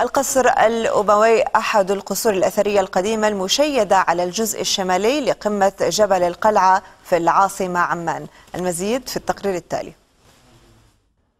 القصر الأموي أحد القصور الأثرية القديمة المشيدة على الجزء الشمالي لقمة جبل القلعة في العاصمة عمان المزيد في التقرير التالي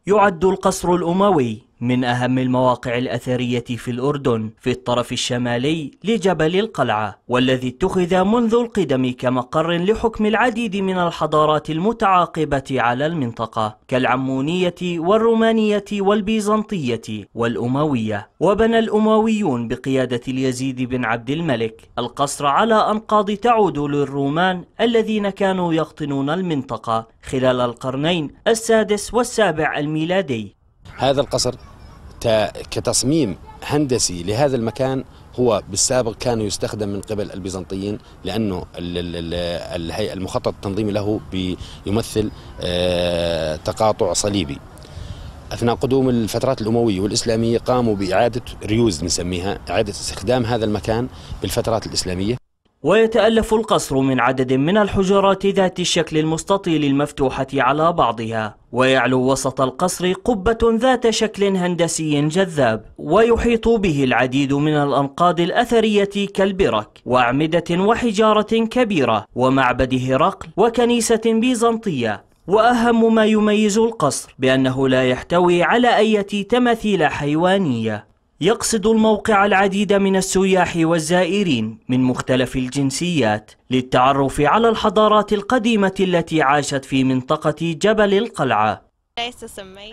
يعد القصر الأموي من أهم المواقع الأثرية في الأردن في الطرف الشمالي لجبل القلعة والذي اتخذ منذ القدم كمقر لحكم العديد من الحضارات المتعاقبة على المنطقة كالعمونية والرومانية والبيزنطية والأموية وبنى الأمويون بقيادة اليزيد بن عبد الملك القصر على أنقاض تعود للرومان الذين كانوا يقطنون المنطقة خلال القرنين السادس والسابع الميلادي هذا القصر كتصميم هندسي لهذا المكان هو بالسابق كان يستخدم من قبل البيزنطيين لانه المخطط التنظيمي له بيمثل آه، تقاطع صليبي اثناء قدوم الفترات الامويه والاسلاميه قاموا باعاده ريوز نسميها اعاده استخدام هذا المكان بالفترات الاسلاميه ويتألف القصر من عدد من الحجرات ذات الشكل المستطيل المفتوحة على بعضها ويعلو وسط القصر قبة ذات شكل هندسي جذاب ويحيط به العديد من الأنقاض الأثرية كالبرك وأعمدة وحجارة كبيرة ومعبد هرقل وكنيسة بيزنطية وأهم ما يميز القصر بأنه لا يحتوي على أي تماثيل حيوانية يقصد الموقع العديد من السياح والزائرين من مختلف الجنسيات للتعرف على الحضارات القديمة التي عاشت في منطقة جبل القلعة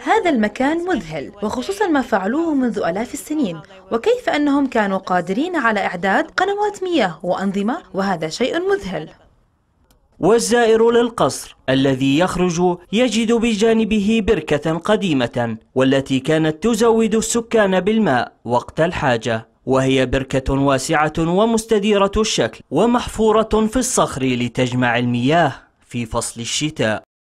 هذا المكان مذهل وخصوصا ما فعلوه منذ ألاف السنين وكيف أنهم كانوا قادرين على إعداد قنوات مياه وأنظمة وهذا شيء مذهل والزائر للقصر الذي يخرج يجد بجانبه بركة قديمة والتي كانت تزود السكان بالماء وقت الحاجة وهي بركة واسعة ومستديرة الشكل ومحفورة في الصخر لتجمع المياه في فصل الشتاء